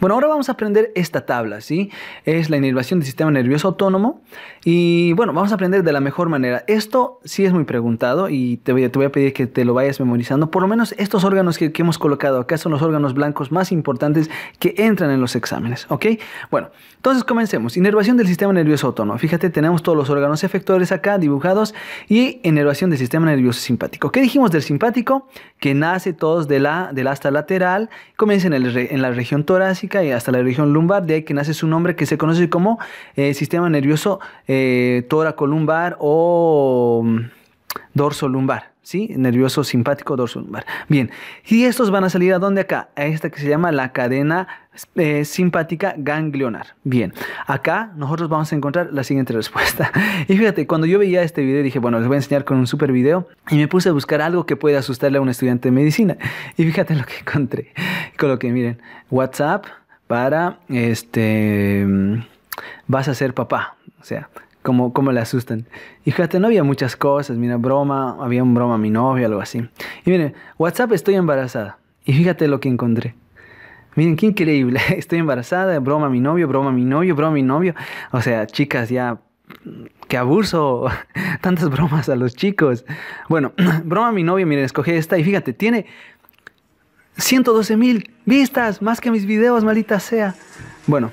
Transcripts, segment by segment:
Bueno, ahora vamos a aprender esta tabla, ¿sí? Es la inervación del sistema nervioso autónomo. Y bueno, vamos a aprender de la mejor manera. Esto sí es muy preguntado y te voy, a, pedir que te lo vayas memorizando. Por lo menos estos órganos que, hemos colocado acá son los órganos blancos más importantes que entran en los exámenes, ¿ok? Bueno, entonces comencemos. Inervación del sistema nervioso autónomo. Fíjate, tenemos todos los órganos efectores acá dibujados y inervación del sistema nervioso simpático. ¿Qué dijimos del simpático? Que nace todos de la, del asta lateral, comienza en, en la región torácica y hasta la región lumbar, de ahí que nace su nombre que se conoce como eh, sistema nervioso eh, tóraco lumbar o... Mm, dorso lumbar, ¿sí? Nervioso simpático dorso lumbar. Bien, y estos van a salir a dónde acá? A esta que se llama la cadena eh, simpática ganglionar. Bien, acá nosotros vamos a encontrar la siguiente respuesta. Y fíjate, cuando yo veía este video dije, bueno, les voy a enseñar con un super video y me puse a buscar algo que pueda asustarle a un estudiante de medicina. Y fíjate lo que encontré. Coloqué, miren, WhatsApp para este mm, vas a ser papá. O sea, como, le asustan. Y fíjate, no había muchas cosas, mira, broma, había un broma a mi novio, algo así. Y miren, WhatsApp, estoy embarazada. Y fíjate lo que encontré. Miren, qué increíble. Estoy embarazada, broma a mi novio, broma a mi novio, broma a mi novio. O sea, chicas, ya, qué abuso. Tantas bromas a los chicos. Bueno, broma a mi novio, miren, escogí esta y fíjate, tiene 112 mil vistas, más que mis videos, maldita sea. Bueno,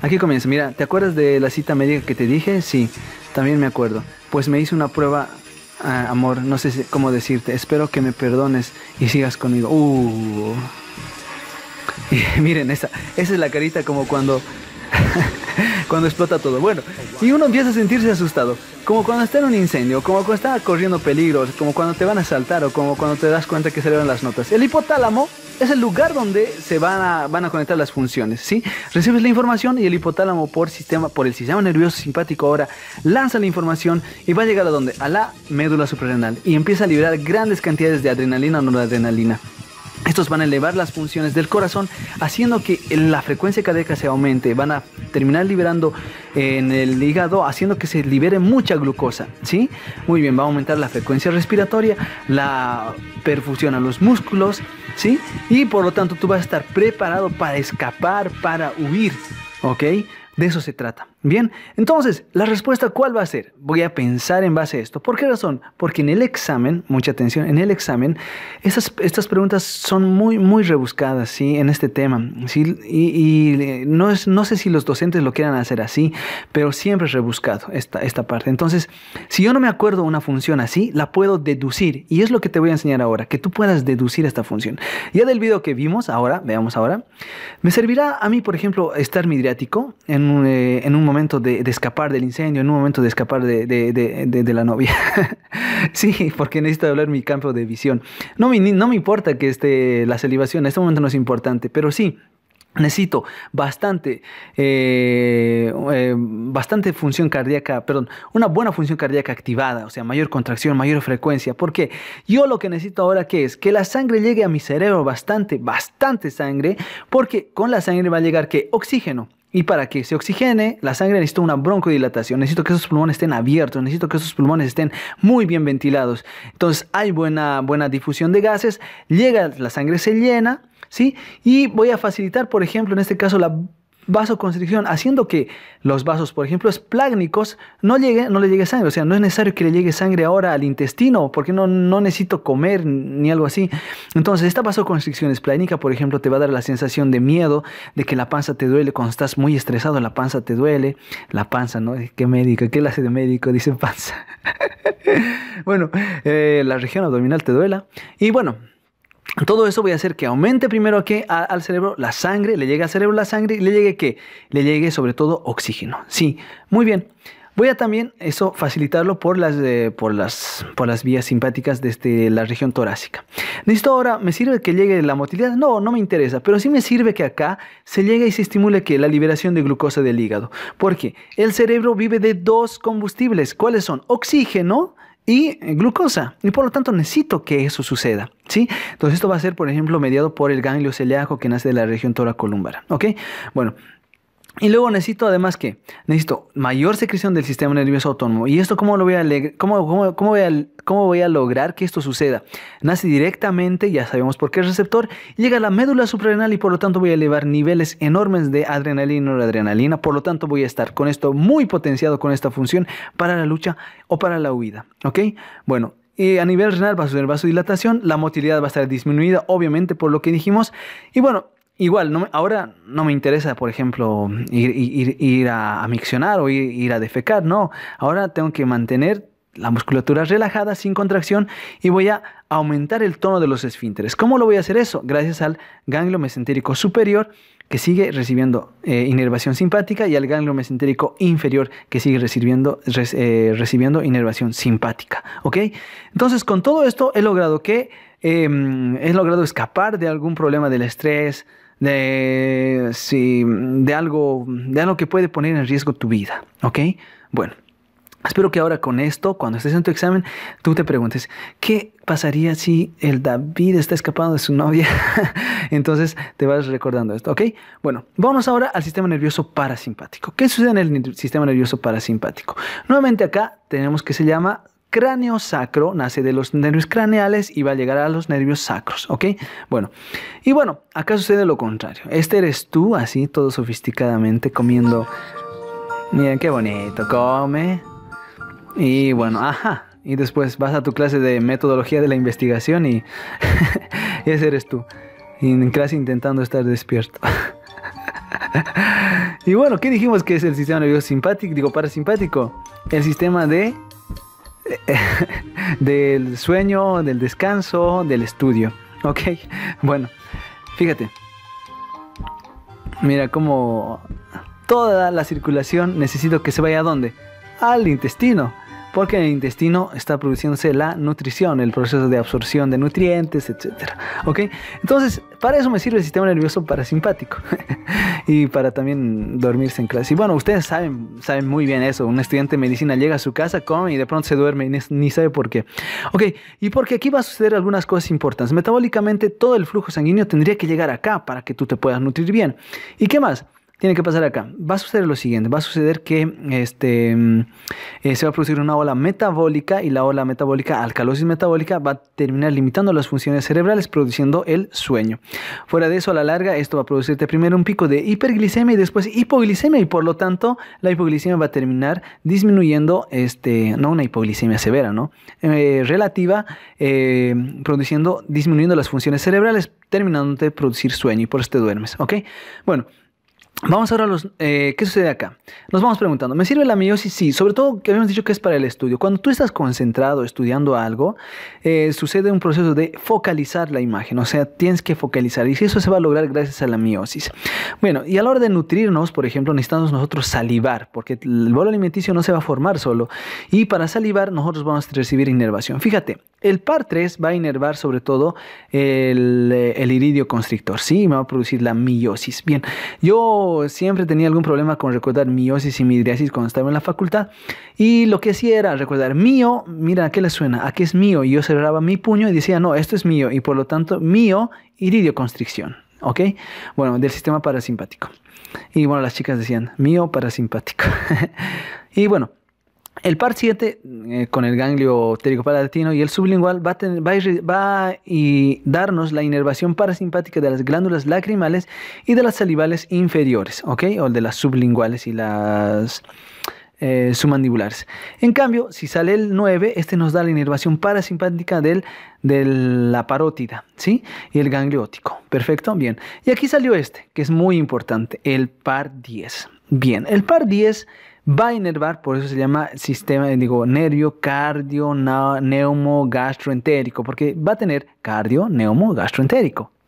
Aquí comienza, mira, ¿te acuerdas de la cita médica que te dije? Sí, también me acuerdo. Pues me hice una prueba, ah, amor, no sé cómo decirte, espero que me perdones y sigas conmigo. Uh. miren, esa, esa es la carita como cuando cuando explota todo. Bueno, y uno empieza a sentirse asustado, como cuando está en un incendio, como cuando está corriendo peligros, como cuando te van a saltar o como cuando te das cuenta que se salieron las notas. El hipotálamo es el lugar donde se van a, conectar las funciones, ¿sí? Recibes la información y el hipotálamo por, sistema, por el sistema nervioso simpático ahora lanza la información y va a llegar a dónde? A la médula suprarrenal y empieza a liberar grandes cantidades de adrenalina o adrenalina. Estos van a elevar las funciones del corazón, haciendo que la frecuencia cardíaca se aumente. Van a terminar liberando en el hígado, haciendo que se libere mucha glucosa. ¿sí? Muy bien, va a aumentar la frecuencia respiratoria, la perfusión a los músculos. ¿sí? Y por lo tanto, tú vas a estar preparado para escapar, para huir. ¿Ok? De eso se trata. Bien, entonces, ¿la respuesta cuál va a ser? Voy a pensar en base a esto. ¿Por qué razón? Porque en el examen, mucha atención, en el examen, esas, estas preguntas son muy, muy rebuscadas, ¿sí? En este tema, ¿sí? Y, no, es, no sé si los docentes lo quieran hacer así, pero siempre es rebuscado esta, esta parte. Entonces, si yo no me acuerdo una función así, la puedo deducir. Y es lo que te voy a enseñar ahora, que tú puedas deducir esta función. Ya del video que vimos ahora, veamos ahora, me servirá a mí, por ejemplo, estar midriático en, en un eh, momento de, escapar del incendio, en un momento de escapar de, la novia. sí, porque necesito hablar mi campo de visión. No me, no me importa que esté la salivación, en este momento no es importante, pero sí, Necesito bastante, eh, eh, bastante función cardíaca, perdón, una buena función cardíaca activada, o sea, mayor contracción, mayor frecuencia, porque yo lo que necesito ahora que es que la sangre llegue a mi cerebro bastante, bastante sangre, porque con la sangre va a llegar que oxígeno, y para que se oxigene, la sangre necesita una broncodilatación, necesito que esos pulmones estén abiertos, necesito que esos pulmones estén muy bien ventilados. Entonces hay buena, buena difusión de gases, llega, la sangre se llena, ¿sí? Y voy a facilitar, por ejemplo, en este caso, la vasoconstricción, haciendo que los vasos, por ejemplo, esplágnicos, no, llegue, no le llegue sangre. O sea, no es necesario que le llegue sangre ahora al intestino, porque no, no necesito comer ni algo así. Entonces, esta vasoconstricción esplágnica, por ejemplo, te va a dar la sensación de miedo, de que la panza te duele cuando estás muy estresado, la panza te duele. La panza, ¿no? ¿Qué médico? ¿Qué clase de médico dice panza? bueno, eh, la región abdominal te duela. Y bueno, todo eso voy a hacer que aumente primero que al cerebro la sangre, le llegue al cerebro la sangre y le llegue que le llegue sobre todo oxígeno. Sí, muy bien. Voy a también eso facilitarlo por las, por las, vías simpáticas desde este, la región torácica. Listo, ahora, ¿me sirve que llegue la motilidad? No, no me interesa, pero sí me sirve que acá se llegue y se estimule que la liberación de glucosa del hígado. Porque el cerebro vive de dos combustibles. ¿Cuáles son? Oxígeno y eh, glucosa. Y por lo tanto necesito que eso suceda. ¿sí? Entonces esto va a ser, por ejemplo, mediado por el ganglio celíaco que nace de la región tora ¿ok? Bueno, y luego necesito además que necesito mayor secreción del sistema nervioso autónomo. ¿Y esto cómo lo voy a cómo, voy a, cómo voy a lograr que esto suceda? Nace directamente, ya sabemos por qué receptor, llega a la médula suprarrenal y por lo tanto voy a elevar niveles enormes de adrenalina y adrenalina Por lo tanto voy a estar con esto muy potenciado con esta función para la lucha o para la huida. ¿Ok? Bueno, a nivel renal va a suceder vasodilatación, la motilidad va a estar disminuida, obviamente, por lo que dijimos. Y bueno, Igual, ahora no me interesa, por ejemplo, ir, a, a, miccionar o ir, a defecar, no. Ahora tengo que mantener la musculatura relajada, sin contracción, y voy a aumentar el tono de los esfínteres. ¿Cómo lo voy a hacer eso? Gracias al ganglio mesentérico superior, que sigue recibiendo eh, inervación simpática, y al ganglio mesentérico inferior, que sigue recibiendo, eh, recibiendo inervación simpática. ¿Ok? Entonces, con todo esto he logrado que em, he logrado escapar de algún problema del estrés, de, si, de, algo, de algo que puede poner en riesgo tu vida. ¿Ok? Bueno. Espero que ahora con esto, cuando estés en tu examen, tú te preguntes, ¿qué pasaría si el David está escapando de su novia? Entonces te vas recordando esto, ¿ok? Bueno, vamos ahora al sistema nervioso parasimpático. ¿Qué sucede en el sistema nervioso parasimpático? Nuevamente acá tenemos que se llama cráneo sacro nace de los nervios craneales y va a llegar a los nervios sacros, ¿ok? Bueno, y bueno, acá sucede lo contrario. Este eres tú, así, todo sofisticadamente, comiendo... Miren, qué bonito, come. Y bueno, ajá. Y después vas a tu clase de metodología de la investigación y ese eres tú. en clase intentando estar despierto. y bueno, ¿qué dijimos que es el sistema nervioso simpático? Digo, parasimpático. El sistema de del sueño, del descanso, del estudio. Ok, bueno, fíjate. Mira cómo toda la circulación necesito que se vaya a dónde? Al intestino. Porque en el intestino está produciéndose la nutrición, el proceso de absorción de nutrientes, etc. ¿Ok? Entonces, para eso me sirve el sistema nervioso parasimpático y para también dormirse en clase. Y bueno, ustedes saben, saben muy bien eso. Un estudiante de medicina llega a su casa, come y de pronto se duerme y ni sabe por qué. Ok, y porque aquí va a suceder algunas cosas importantes. Metabólicamente todo el flujo sanguíneo tendría que llegar acá para que tú te puedas nutrir bien. ¿Y qué más? tiene que pasar acá? Va a suceder lo siguiente, va a suceder que este, mm, eh, se va a producir una ola metabólica y la ola metabólica, alcalosis metabólica, va a terminar limitando las funciones cerebrales, produciendo el sueño. Fuera de eso, a la larga, esto va a producirte primero un pico de hiperglicemia y después hipoglicemia y por lo tanto la hipoglicemia va a terminar disminuyendo, este, no una hipoglicemia severa, ¿no? Eh, relativa, eh, produciendo, disminuyendo las funciones cerebrales, terminándote de producir sueño y por eso duermes, ¿ok? Bueno. Vamos ahora a los... Eh, ¿Qué sucede acá? Nos vamos preguntando, ¿me sirve la miosis? Sí, sobre todo que habíamos dicho que es para el estudio. Cuando tú estás concentrado estudiando algo, eh, sucede un proceso de focalizar la imagen, o sea, tienes que focalizar y eso se va a lograr gracias a la miosis. Bueno, y a la hora de nutrirnos, por ejemplo, necesitamos nosotros salivar, porque el bolo alimenticio no se va a formar solo y para salivar nosotros vamos a recibir inervación. Fíjate, el par 3 va a inervar sobre todo el, iridio constrictor, ¿sí? Y va a producir la miosis. Bien, yo siempre tenía algún problema con recordar miosis y midriasis cuando estaba en la facultad. Y lo que hacía era recordar mío, mira, ¿a qué le suena? ¿A qué es mío? Y yo cerraba mi puño y decía, no, esto es mío. Y por lo tanto, mío, constricción ¿Ok? Bueno, del sistema parasimpático. Y bueno, las chicas decían, mío parasimpático. y bueno, el par 7 eh, con el ganglio ptérico palatino y el sublingual va a, y darnos la inervación parasimpática de las glándulas lacrimales y de las salivales inferiores, ¿ok? O de las sublinguales y las eh, submandibulares. En cambio, si sale el 9, este nos da la inervación parasimpática del, de la parótida, ¿sí? Y el ganglio ótico. Perfecto, bien. Y aquí salió este, que es muy importante, el par 10. Bien, el par 10 va a inervar, por eso se llama sistema, eh, digo, nervio cardio neumo gastroentérico, porque va a tener cardio neumo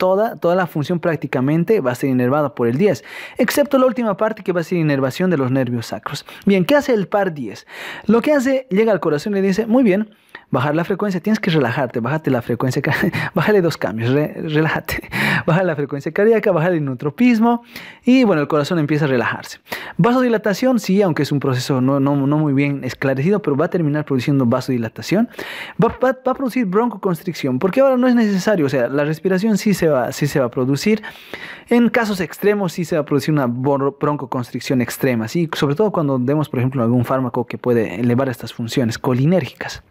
Toda, toda, la función prácticamente va a ser inervada por el 10, excepto la última parte que va a ser inervación de los nervios sacros. Bien, ¿qué hace el par 10? Lo que hace, llega al corazón y le dice, muy bien, bajar la frecuencia, tienes que relajarte, bájate la frecuencia, bájale dos cambios, relájate, baja la frecuencia cardíaca, baja el inotropismo y bueno, el corazón empieza a relajarse. Vasodilatación, sí, aunque es un proceso no, no, muy bien esclarecido, pero va a terminar produciendo vasodilatación, va, va, va a producir broncoconstricción, porque ahora no es necesario, o sea, la respiración sí se va, se va a producir. En casos extremos sí se va a producir una broncoconstricción extrema, ¿sí? sobre todo cuando demos, por ejemplo, algún fármaco que puede elevar estas funciones colinérgicas.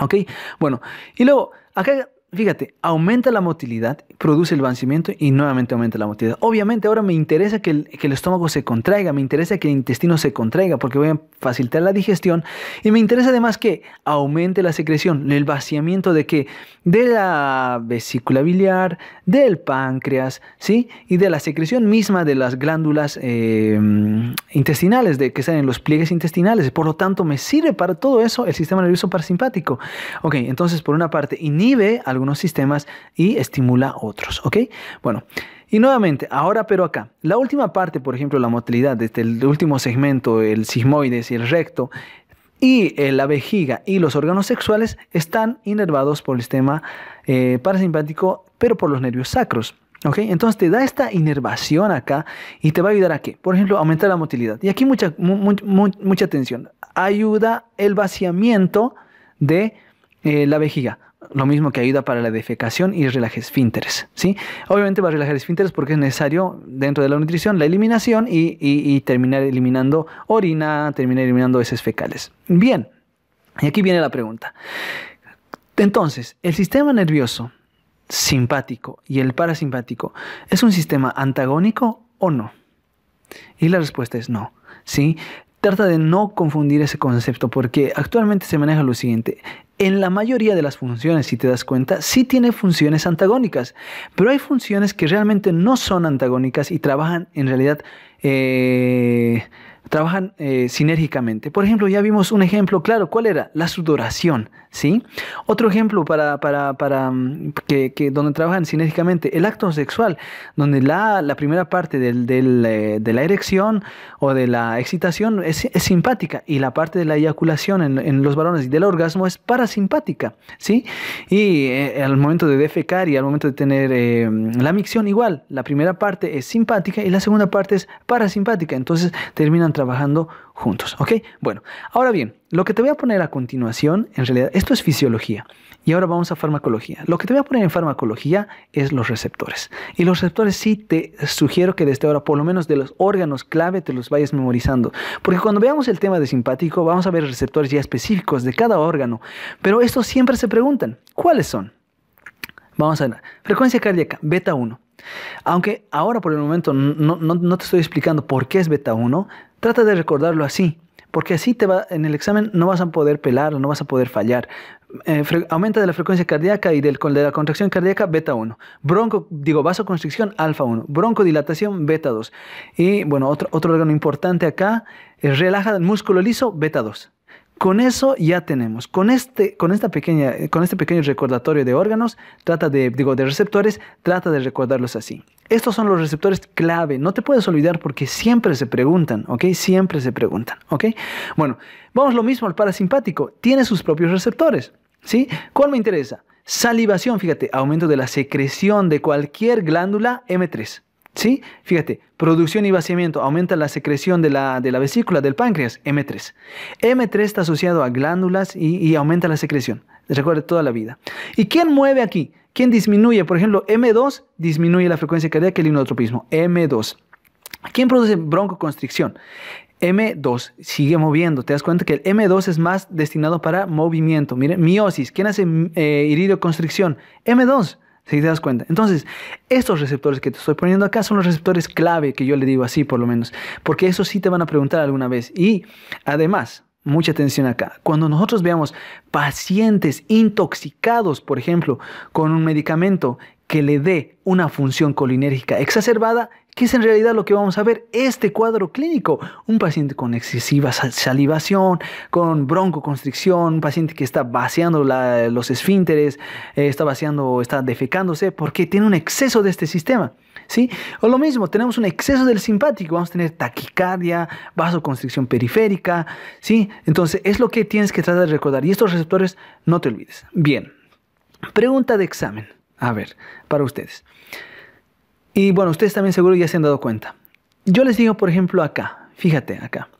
¿Ok? Bueno, y luego, acá fíjate, aumenta la motilidad, produce el vencimiento y nuevamente aumenta la motilidad. Obviamente ahora me interesa que el, estómago se contraiga, me interesa que el intestino se contraiga porque voy a facilitar la digestión y me interesa además que aumente la secreción, el vaciamiento de qué? De la vesícula biliar, del páncreas, ¿sí? Y de la secreción misma de las glándulas em, intestinales, de que están en los pliegues intestinales. Por lo tanto, me sirve para todo eso el sistema nervioso parasimpático. Ok, entonces por una parte inhibe al algunos sistemas y estimula otros, ¿ok? Bueno, y nuevamente, ahora pero acá, la última parte, por ejemplo, la motilidad, desde el último segmento, el sismoides y el recto, y eh, la vejiga y los órganos sexuales están inervados por el sistema eh, parasimpático, pero por los nervios sacros. Entonces te da esta inervación acá y te va a ayudar a qué? Por ejemplo, aumentar la motilidad. Y aquí mucha, mucha atención. Ayuda el vaciamiento de eh, la vejiga lo mismo que ayuda para la defecación y relaja esfínteres. ¿sí? Obviamente va a relajar esfínteres porque es necesario dentro de la nutrición la eliminación y, terminar eliminando orina, terminar eliminando heces fecales. Bien, y aquí viene la pregunta. Entonces, el sistema nervioso simpático y el parasimpático es un sistema antagónico o no. Y la respuesta es no. ¿sí? Trata de no confundir ese concepto porque actualmente se maneja lo siguiente en la mayoría de las funciones, si te das cuenta, sí tiene funciones antagónicas, pero hay funciones que realmente no son antagónicas y trabajan en realidad eh, trabajan eh, sinérgicamente. Por ejemplo, ya vimos un ejemplo claro, ¿cuál era? La sudoración, ¿sí? Otro ejemplo para, para, para mm, que, que, donde trabajan sinérgicamente, el acto sexual, donde la, la primera parte del, del, eh, de la erección o de la excitación es, simpática y la parte de la eyaculación en, en, los varones y del orgasmo es parasimpática, ¿sí? Y eh, al momento de defecar y al momento de tener la micción igual, la primera parte es simpática y la segunda parte es parasimpática, entonces terminan trabajando juntos, ¿ok? Bueno, ahora bien, lo que te voy a poner a continuación, en realidad, esto es fisiología. Y ahora vamos a farmacología. Lo que te voy a poner en farmacología es los receptores. Y los receptores sí te sugiero que desde ahora, por lo menos de los órganos clave, te los vayas memorizando. Porque cuando veamos el tema de simpático, vamos a ver receptores ya específicos de cada órgano. Pero estos siempre se preguntan, ¿cuáles son? Vamos a ver, frecuencia cardíaca, beta 1. Aunque ahora por el momento no, no, te estoy explicando por qué es beta 1, Trata de recordarlo así, porque así te va, en el examen no vas a poder pelar no vas a poder fallar. Eh, aumenta de la frecuencia cardíaca y del, de la contracción cardíaca, beta 1. Bronco, digo, vasoconstricción, alfa 1. Broncodilatación, beta 2. Y bueno, otro, órgano importante acá, es relaja el músculo liso, beta 2. Con eso ya tenemos, con este, esta pequeña, con este pequeño recordatorio de órganos, trata de, digo, de receptores, trata de recordarlos así. Estos son los receptores clave, no te puedes olvidar porque siempre se preguntan, ¿ok? Siempre se preguntan, ¿ok? Bueno, vamos lo mismo al parasimpático, tiene sus propios receptores, ¿sí? ¿Cuál me interesa? Salivación, fíjate, aumento de la secreción de cualquier glándula M3. ¿Sí? Fíjate, producción y vaciamiento aumenta la secreción de la, vesícula del páncreas, M3. M3 está asociado a glándulas y, aumenta la secreción. Recuerde toda la vida. ¿Y quién mueve aquí? ¿Quién disminuye? Por ejemplo, M2 disminuye la frecuencia cardíaca y el inotropismo. M2. ¿Quién produce broncoconstricción? M2 sigue moviendo. Te das cuenta que el M2 es más destinado para movimiento. Miren, miosis. ¿Quién hace eh, iridoconstricción? M2. Si te das cuenta. Entonces, estos receptores que te estoy poniendo acá son los receptores clave que yo le digo así por lo menos, porque eso sí te van a preguntar alguna vez. Y además, mucha atención acá, cuando nosotros veamos pacientes intoxicados, por ejemplo, con un medicamento que le dé una función colinérgica exacerbada, ¿Qué es en realidad lo que vamos a ver, este cuadro clínico, un paciente con excesiva salivación, con broncoconstricción, un paciente que está vaciando los esfínteres, eh, está vaciando, está defecándose, porque tiene un exceso de este sistema. ¿Sí? O lo mismo, tenemos un exceso del simpático, vamos a tener taquicardia, vasoconstricción periférica, ¿sí? Entonces, es lo que tienes que tratar de recordar. Y estos receptores, no te olvides. Bien, pregunta de examen. A ver, para ustedes. Y bueno, ustedes también seguro ya se han dado cuenta. Yo les digo, por ejemplo, acá, fíjate acá.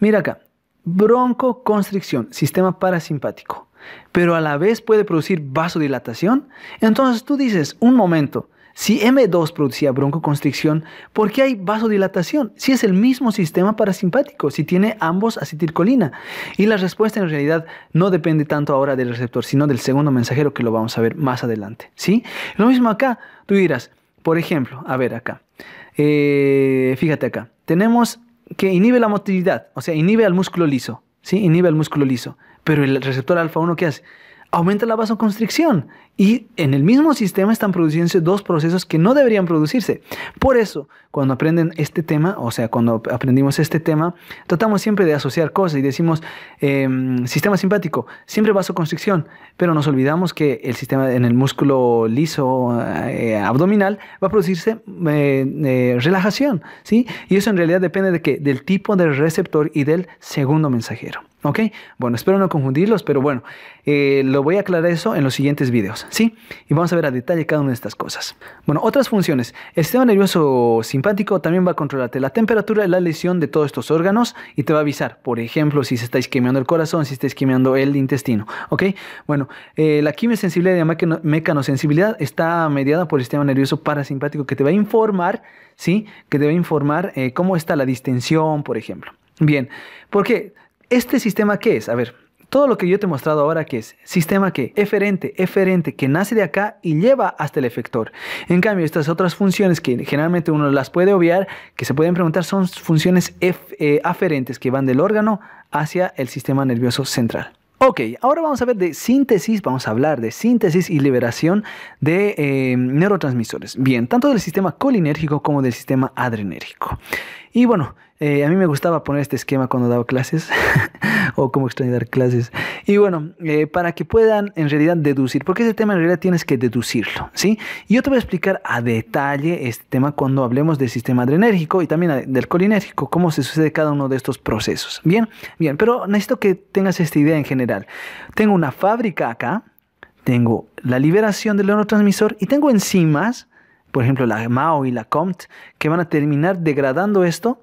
Mira acá, broncoconstricción, sistema parasimpático, pero a la vez puede producir vasodilatación. Entonces tú dices, un momento, si M2 producía broncoconstricción, ¿por qué hay vasodilatación? Si es el mismo sistema parasimpático, si tiene ambos acetilcolina. Y la respuesta en realidad no depende tanto ahora del receptor, sino del segundo mensajero que lo vamos a ver más adelante. ¿sí? Lo mismo acá, tú dirás, por ejemplo, a ver acá. Eh, fíjate acá. Tenemos que inhibe la motilidad, o sea, inhibe al músculo liso, ¿sí? Inhibe al músculo liso. Pero el receptor alfa 1, ¿qué hace? aumenta la vasoconstricción y en el mismo sistema están produciéndose dos procesos que no deberían producirse. Por eso, cuando aprenden este tema, o sea, cuando aprendimos este tema, tratamos siempre de asociar cosas y decimos em, sistema simpático, siempre vasoconstricción, pero nos olvidamos que el sistema en el músculo liso eh, abdominal va a producirse eh, eh, relajación, ¿sí? Y eso en realidad depende de que del tipo del receptor y del segundo mensajero. ¿Ok? Bueno, espero no confundirlos, pero bueno, eh, lo voy a aclarar eso en los siguientes videos, ¿sí? Y vamos a ver a detalle cada una de estas cosas. Bueno, otras funciones. El sistema nervioso simpático también va a controlarte la temperatura y la lesión de todos estos órganos y te va a avisar, por ejemplo, si se está el corazón, si se está el intestino, ¿ok? Bueno, eh, la quimiosensibilidad y la mecanosensibilidad está mediada por el sistema nervioso parasimpático que te va a informar, ¿sí? Que te va a informar eh, cómo está la distensión, por ejemplo. Bien, ¿por qué? ¿Este sistema qué es? A ver, todo lo que yo te he mostrado ahora ¿qué es sistema que eferente, eferente, que nace de acá y lleva hasta el efector. En cambio, estas otras funciones que generalmente uno las puede obviar, que se pueden preguntar, son funciones eh, aferentes que van del órgano hacia el sistema nervioso central. Ok, ahora vamos a ver de síntesis, vamos a hablar de síntesis y liberación de eh, neurotransmisores. Bien, tanto del sistema colinérgico como del sistema adrenérgico. Y bueno, eh, a mí me gustaba poner este esquema cuando daba clases o cómo extrañar dar clases. Y bueno, eh, para que puedan en realidad deducir, porque ese tema en realidad tienes que deducirlo, ¿sí? Y yo te voy a explicar a detalle este tema cuando hablemos del sistema adrenérgico y también del colinérgico, cómo se sucede cada uno de estos procesos. Bien, bien, pero necesito que tengas esta idea en general. Tengo una fábrica acá, tengo la liberación del neurotransmisor y tengo enzimas por ejemplo la Mao y la COMT, que van a terminar degradando esto,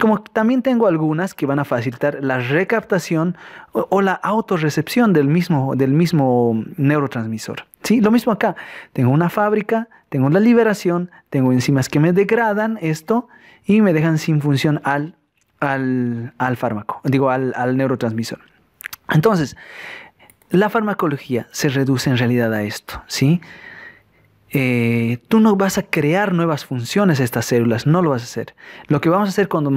como también tengo algunas que van a facilitar la recaptación o, la autorrecepción del mismo, del mismo neurotransmisor. ¿Sí? Lo mismo acá, tengo una fábrica, tengo la liberación, tengo enzimas que me degradan esto y me dejan sin función al, al, fármaco, digo al neurotransmisor. Entonces, la farmacología se reduce en realidad a esto, ¿sí? Eh, tú no vas a crear nuevas funciones a estas células, no lo vas a hacer. Lo que vamos a hacer cuando,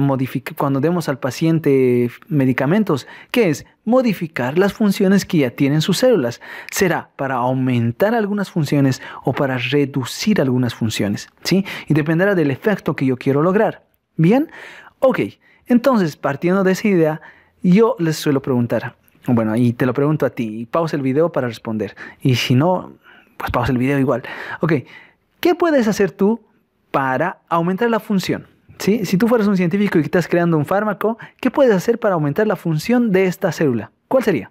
cuando demos al paciente medicamentos, que es modificar las funciones que ya tienen sus células. Será para aumentar algunas funciones o para reducir algunas funciones, ¿sí? Y dependerá del efecto que yo quiero lograr. ¿Bien? Ok, entonces partiendo de esa idea, yo les suelo preguntar, bueno, y te lo pregunto a ti, pausa el video para responder. Y si no, pues pausa el video igual. Ok, ¿qué puedes hacer tú para aumentar la función? ¿Sí? Si tú fueras un científico y estás creando un fármaco, ¿qué puedes hacer para aumentar la función de esta célula? ¿Cuál sería?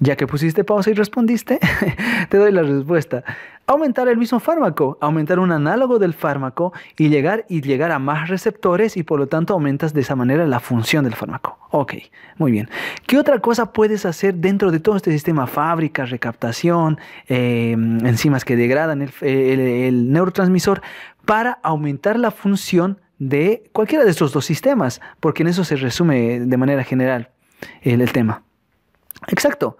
Ya que pusiste pausa y respondiste, te doy la respuesta aumentar el mismo fármaco, aumentar un análogo del fármaco y llegar y llegar a más receptores y por lo tanto aumentas de esa manera la función del fármaco. Ok, muy bien. ¿Qué otra cosa puedes hacer dentro de todo este sistema? Fábrica, recaptación, em, enzimas que degradan el, neurotransmisor para aumentar la función de cualquiera de estos dos sistemas, porque en eso se resume de manera general el tema. Exacto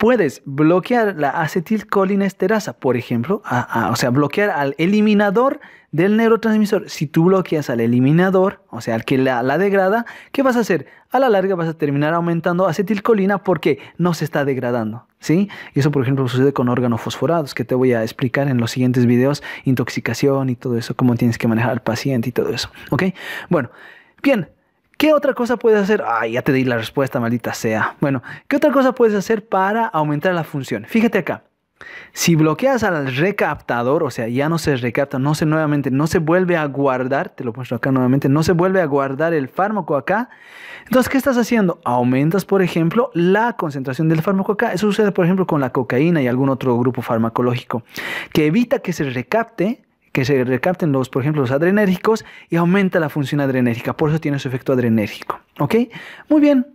puedes bloquear la acetilcolinesterasa, por ejemplo, o sea, bloquear al eliminador del neurotransmisor. Si tú bloqueas al eliminador, o sea, al que la, la, degrada, ¿qué vas a hacer? A la larga vas a terminar aumentando acetilcolina porque no se está degradando, ¿sí? Y eso, por ejemplo, sucede con órganos fosforados, que te voy a explicar en los siguientes videos, intoxicación y todo eso, cómo tienes que manejar al paciente y todo eso, ¿ok? Bueno, bien, ¿Qué otra cosa puedes hacer? Ay, ah, ya te di la respuesta, maldita sea. Bueno, ¿qué otra cosa puedes hacer para aumentar la función? Fíjate acá. Si bloqueas al recaptador, o sea, ya no se recapta, no se nuevamente, no se vuelve a guardar, te lo muestro acá nuevamente, no se vuelve a guardar el fármaco acá. Entonces, ¿qué estás haciendo? Aumentas, por ejemplo, la concentración del fármaco acá. Eso sucede, por ejemplo, con la cocaína y algún otro grupo farmacológico, que evita que se recapte que se recapten los, por ejemplo, los adrenérgicos y aumenta la función adrenérgica. Por eso tiene su efecto adrenérgico. ¿Ok? Muy bien.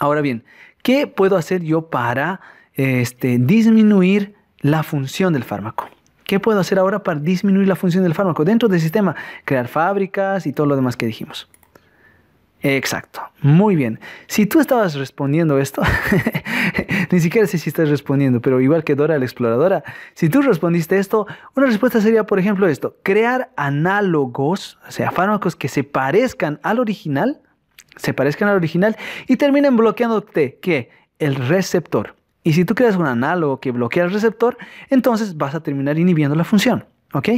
Ahora bien, ¿qué puedo hacer yo para este, disminuir la función del fármaco? ¿Qué puedo hacer ahora para disminuir la función del fármaco dentro del sistema? Crear fábricas y todo lo demás que dijimos. Exacto. Muy bien. Si tú estabas respondiendo esto, ni siquiera sé si estás respondiendo, pero igual que Dora la exploradora, si tú respondiste esto, una respuesta sería, por ejemplo, esto, crear análogos, o sea, fármacos que se parezcan al original, se parezcan al original y terminen bloqueándote, ¿qué? El receptor. Y si tú creas un análogo que bloquea el receptor, entonces vas a terminar inhibiendo la función. ¿Ok?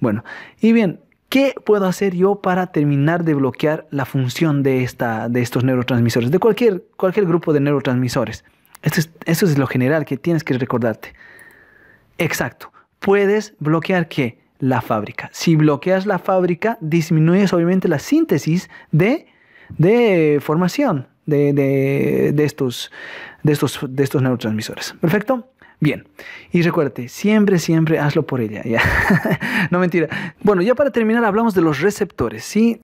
Bueno, y bien, ¿Qué puedo hacer yo para terminar de bloquear la función de, esta, de estos neurotransmisores, de cualquier, cualquier grupo de neurotransmisores? Eso es, lo general que tienes que recordarte. Exacto. Puedes bloquear qué? La fábrica. Si bloqueas la fábrica, disminuyes obviamente la síntesis de, de formación de estos, de, estos, de estos neurotransmisores. ¿Perfecto? Bien, y recuérdate, siempre, siempre hazlo por ella. ¿ya? no mentira. Bueno, ya para terminar hablamos de los receptores, ¿sí?